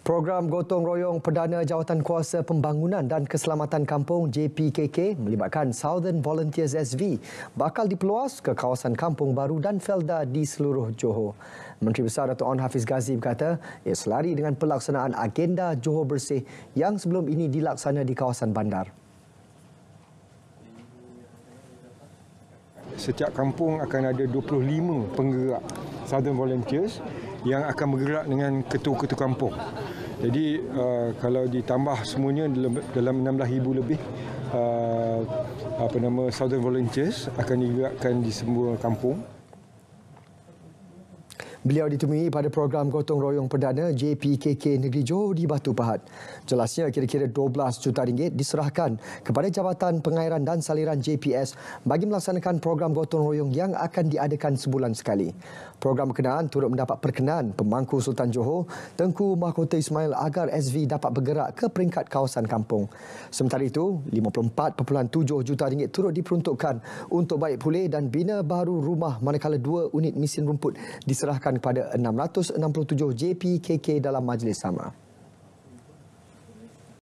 Program Gotong Royong Perdana Jawatan Kuasa Pembangunan dan Keselamatan Kampung JPKK melibatkan Southern Volunteers SV bakal diperluas ke kawasan Kampung Baru dan Felda di seluruh Johor. Menteri Besar Dato' On Hafiz Ghazi berkata ia selari dengan pelaksanaan agenda Johor Bersih yang sebelum ini dilaksana di kawasan bandar. Setiap kampung akan ada 25 penggerak Southern Volunteers yang akan bergerak dengan ketua-ketua kampung. Jadi uh, kalau ditambah semuanya dalam 16,000 lebih uh, apa nama Southern Volunteers akan digerakkan di semua kampung. Beliau ditemui pada program gotong royong perdana JPKK Negeri Johor di Batu Pahat. Jelasnya kira-kira 12 juta ringgit diserahkan kepada Jabatan Pengairan dan Saliran JPS bagi melaksanakan program gotong royong yang akan diadakan sebulan sekali. Program berkenaan turut mendapat perkenan pemangku Sultan Johor Tengku Mahkota Ismail agar SV dapat bergerak ke peringkat kawasan kampung. Sementara itu, 54.7 juta ringgit turut diperuntukkan untuk baik pulih dan bina baru rumah manakala dua unit mesin rumput diserahkan dilaporkan kepada 667 JPKK dalam majlis sama.